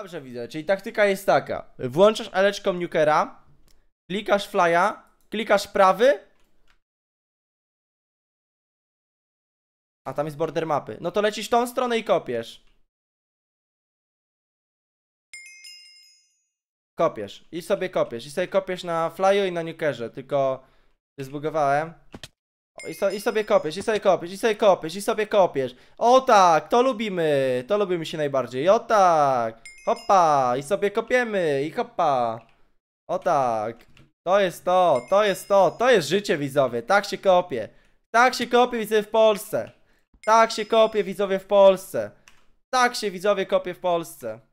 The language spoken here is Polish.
Dobrze widzę, czyli taktyka jest taka. Włączasz aleczką nukera, klikasz flya, klikasz prawy. A tam jest border mapy. No to lecisz tą stronę i kopiesz. Kopiesz. I sobie kopiesz. I sobie kopiesz na flyu i na nukerze. Tylko zbugowałem. I, so, I sobie kopiesz, i sobie kopiesz, i sobie kopiesz, i sobie kopiesz. O tak, to lubimy, to lubimy się najbardziej. O tak, hopa, i sobie kopiemy, i hopa. O tak, to jest to, to jest to, to jest życie widzowie, tak się kopie. Tak się kopie widzowie w Polsce. Tak się kopie widzowie w Polsce. Tak się widzowie kopie w Polsce.